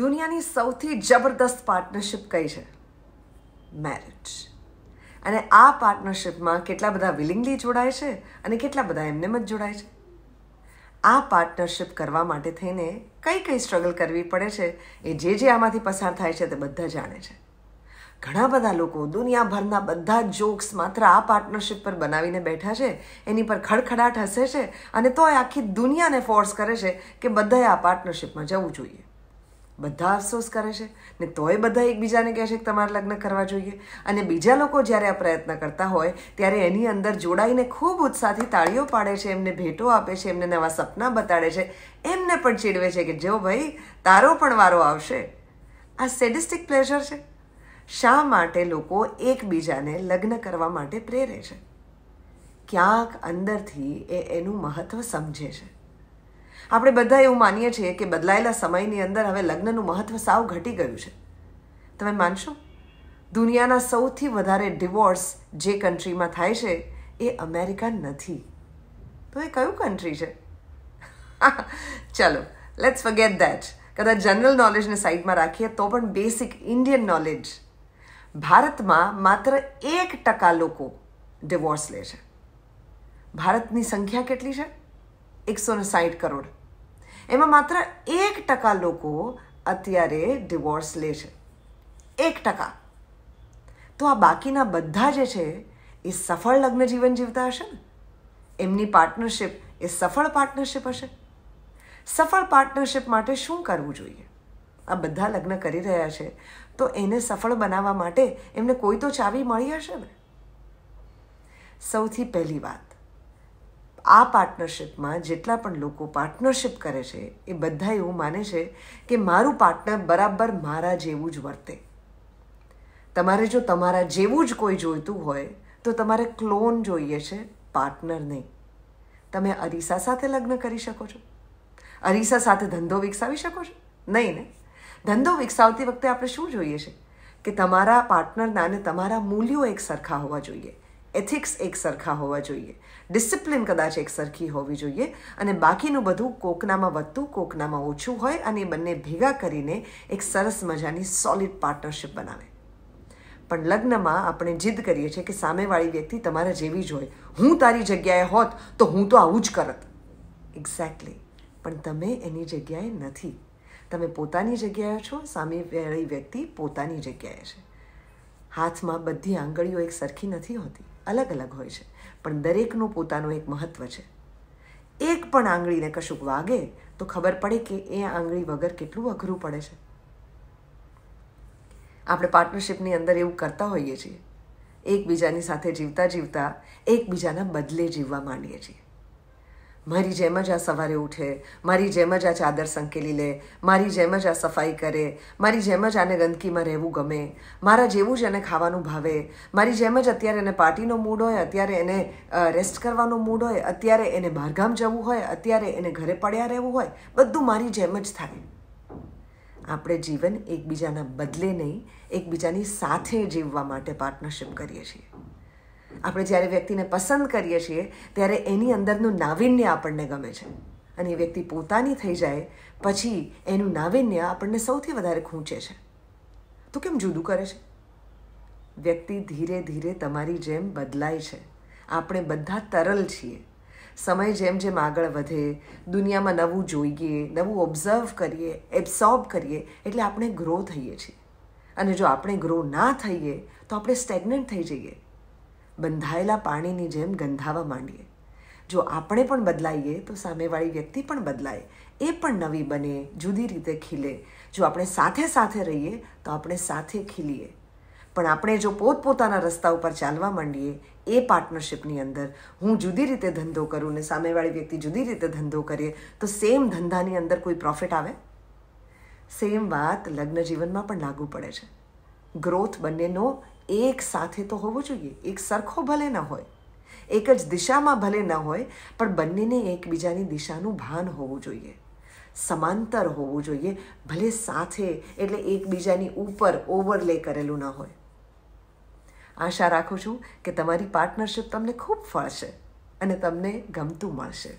દુનિયાની સૌથી જબરદસ્ત પાર્ટનરશિપ કઈ છે મેરેજ અને આ પાર્ટનરશિપમાં કેટલા બધા વિલિંગલી જોડાય છે અને કેટલા બધા એમને જ જોડાય છે આ પાર્ટનરશિપ કરવા માટે થઈને કઈ કઈ સ્ટ્રગલ કરવી પડે છે એ જે જે આમાંથી પસાર થાય છે તે બધા જાણે છે ઘણા બધા લોકો દુનિયાભરના બધા જોક્સ માત્ર આ પાર્ટનરશિપ પર બનાવીને બેઠા છે એની પર ખડખડાટ હસે છે અને તો આખી દુનિયાને ફોર્સ કરે છે કે બધાએ આ પાર્ટનરશિપમાં જવું જોઈએ બધા અફસોસ કરે છે ને તોય બધા એકબીજાને કહે છે કે તમારે લગ્ન કરવા જોઈએ અને બીજા લોકો જ્યારે આ પ્રયત્ન કરતા હોય ત્યારે એની અંદર જોડાઈને ખૂબ ઉત્સાહથી તાળીઓ પાડે છે એમને ભેટો આપે છે એમને નવા સપના બતાડે છે એમને પણ ચીડવે છે કે જો ભાઈ તારો પણ વારો આવશે આ સેડિસ્ટિક પ્લેઝર છે શા માટે લોકો એકબીજાને લગ્ન કરવા માટે પ્રેરે છે ક્યાંક અંદરથી એ એનું મહત્ત્વ સમજે છે આપણે બધા એવું માનીએ છીએ કે બદલાયેલા સમયની અંદર હવે લગ્નનું મહત્ત્વ સાવ ઘટી ગયું છે તમે માનશો દુનિયાના સૌથી વધારે ડિવોર્સ જે કન્ટ્રીમાં થાય છે એ અમેરિકા નથી તો એ કયું કન્ટ્રી છે ચલો લેટ્સ ફગેટ દેટ કદાચ જનરલ નોલેજને સાઈડમાં રાખીએ તો પણ બેસિક ઇન્ડિયન નોલેજ ભારતમાં માત્ર એક ટકા લોકો ડિવોર્સ લે છે ભારતની સંખ્યા કેટલી છે એકસો ને સાઠ કરોડ એમાં માત્ર એક ટકા લોકો અત્યારે ડિવોર્સ લે છે એક ટકા તો આ બાકીના બધા જે છે એ સફળ લગ્ન જીવન જીવતા હશે ને એમની પાર્ટનરશિપ એ સફળ પાર્ટનરશિપ હશે સફળ પાર્ટનરશિપ માટે શું કરવું જોઈએ આ બધા લગ્ન કરી રહ્યા છે તો એને સફળ બનાવવા માટે એમને કોઈ તો ચાવી મળી હશે ને સૌથી પહેલી વાત આ પાર્ટનરશિપમાં જેટલા પણ લોકો પાર્ટનરશિપ કરે છે એ બધા એવું માને છે કે મારું પાર્ટનર બરાબર મારા જેવું જ વર્તે તમારે જો તમારા જેવું જ કોઈ જોઈતું હોય તો તમારે ક્લોન જોઈએ છે પાર્ટનર નહીં તમે અરીસા સાથે લગ્ન કરી શકો છો અરીસા સાથે ધંધો વિકસાવી શકો છો નહીં ને ધંધો વિકસાવતી વખતે આપણે શું જોઈએ છે કે તમારા પાર્ટનરના અને તમારા મૂલ્યો એક સરખા હોવા જોઈએ એથિક્સ એકસરખા હોવા જોઈએ ડિસિપ્લિન કદાચ એકસરખી હોવી જોઈએ અને બાકીનું બધું કોકનામાં વધતું કોકનામાં ઓછું હોય અને એ બંને ભેગા કરીને એક સરસ મજાની સોલિડ પાર્ટનરશિપ બનાવે પણ લગ્નમાં આપણે જીદ કરીએ છીએ કે સામેવાળી વ્યક્તિ તમારે જેવી જોઈએ હું તારી જગ્યાએ હોત તો હું તો આવું જ કરત એક્ઝેક્ટલી પણ તમે એની જગ્યાએ નથી તમે પોતાની જગ્યાએ છો સામેવાળી વ્યક્તિ પોતાની જગ્યાએ છે હાથમાં બધી આંગળીઓ એક સરખી નથી હોતી અલગ અલગ હોય છે પણ દરેકનું પોતાનું એક મહત્ત્વ છે એક પણ આંગળીને કશુંક વાગે તો ખબર પડે કે એ આંગળી વગર કેટલું અઘરું પડે છે આપણે પાર્ટનરશિપની અંદર એવું કરતા હોઈએ છીએ એકબીજાની સાથે જીવતા જીવતા એકબીજાના બદલે જીવવા માંડીએ છીએ મારી જેમ જ આ સવારે ઉઠે મારી જેમ જ આ ચાદર સંકેલી લે મારી જેમ જ આ સફાઈ કરે મારી જેમ જ આને ગંદકીમાં રહેવું ગમે મારા જેવું જ એને ખાવાનું ભાવે મારી જેમ જ અત્યારે એને પાર્ટીનો મૂડ હોય અત્યારે એને રેસ્ટ કરવાનો મૂડ હોય અત્યારે એને બહારગામ જવું હોય અત્યારે એને ઘરે પડ્યા રહેવું હોય બધું મારી જેમ જ થાય આપણે જીવન એકબીજાના બદલે નહીં એકબીજાની સાથે જીવવા માટે પાર્ટનરશિપ કરીએ છીએ આપણે જ્યારે વ્યક્તિને પસંદ કરીએ છીએ ત્યારે એની અંદરનું નાવિન્ય આપણને ગમે છે અને એ વ્યક્તિ પોતાની થઈ જાય પછી એનું નાવિન્ય આપણને સૌથી વધારે ખૂંચે છે તો કેમ જુદું કરે છે વ્યક્તિ ધીરે ધીરે તમારી જેમ બદલાય છે આપણે બધા તરલ છીએ સમય જેમ જેમ આગળ વધે દુનિયામાં નવું જોઈએ નવું ઓબ્ઝર્વ કરીએ એબ્સોર્બ કરીએ એટલે આપણે ગ્રો થઈએ છીએ અને જો આપણે ગ્રો ના થઈએ તો આપણે સ્ટેગ્નન્ટ થઈ જઈએ બંધાયેલા પાણીની જેમ ગંધાવા માંડીએ જો આપણે પણ બદલાઈએ તો સામેવાળી વ્યક્તિ પણ બદલાય એ પણ નવી બને જુદી રીતે ખીલે જો આપણે સાથે સાથે રહીએ તો આપણે સાથે ખીલીએ પણ આપણે જો પોતપોતાના રસ્તા ઉપર ચાલવા માંડીએ એ પાર્ટનરશિપની અંદર હું જુદી રીતે ધંધો કરું ને સામેવાળી વ્યક્તિ જુદી રીતે ધંધો કરીએ તો સેમ ધંધાની અંદર કોઈ પ્રોફિટ આવે સેમ વાત લગ્ન જીવનમાં પણ લાગુ પડે છે ગ્રોથ બંનેનો એક સાથે તો હોવો જોઈએ એક સરખો ભલે ન હોય એક જ દિશામાં ભલે ન હોય પણ બંનેને એકબીજાની દિશાનું ભાન હોવું જોઈએ સમાંતર હોવું જોઈએ ભલે સાથે એટલે એકબીજાની ઉપર ઓવરલે કરેલું ન હોય આશા રાખું છું કે તમારી પાર્ટનરશિપ તમને ખૂબ ફળશે અને તમને ગમતું મળશે